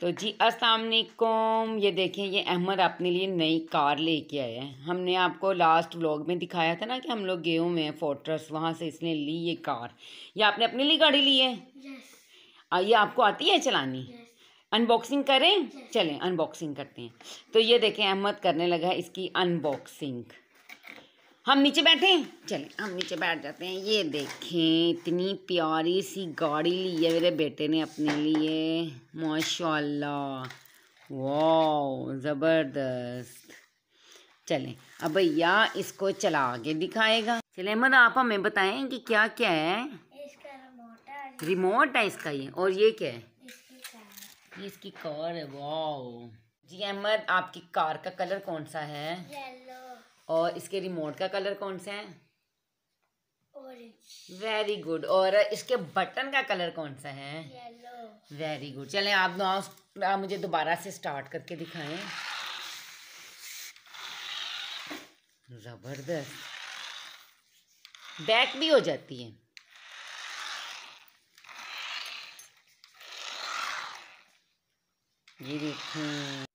तो जी असलकुम ये देखें ये अहमद अपने लिए नई कार लेके आया है हमने आपको लास्ट व्लॉग में दिखाया था ना कि हम लोग गए हुए हैं फोर्ट्रस वहाँ से इसने ली ये कार ये आपने अपने लिए गाड़ी ली है yes. ये आपको आती है चलानी yes. अनबॉक्सिंग करें yes. चलें अनबॉक्सिंग करते हैं तो ये देखें अहमद करने लगा है इसकी अनबॉक्सिंग हम नीचे बैठे चले हम नीचे बैठ जाते हैं ये देखें इतनी प्यारी सी गाड़ी ली है मेरे बेटे ने अपने लिए माशाल्लाह वाह ज़बरदस्त चले अब भैया इसको चला के दिखाएगा चले अहमद आप हमें बताएं कि क्या क्या है इसका रिमोट है रिमोट है इसका ये और ये क्या है इसकी कार, इसकी कार है वाह जी अहमद आपकी कार का कलर कौन सा है और इसके रिमोट का कलर कौन सा है वेरी गुड और इसके बटन का कलर कौन सा है वेरी गुड चले आप मुझे दोबारा से स्टार्ट करके दिखाएं जबरदस्त बैक भी हो जाती है ये देखें